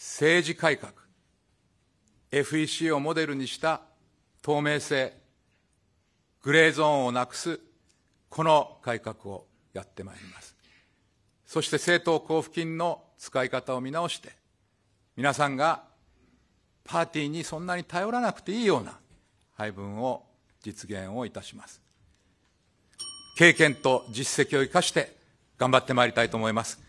政治改革、FEC をモデルにした透明性、グレーゾーンをなくす、この改革をやってまいります。そして政党交付金の使い方を見直して、皆さんがパーティーにそんなに頼らなくていいような配分を実現をいたします。経験と実績を生かして頑張ってまいりたいと思います。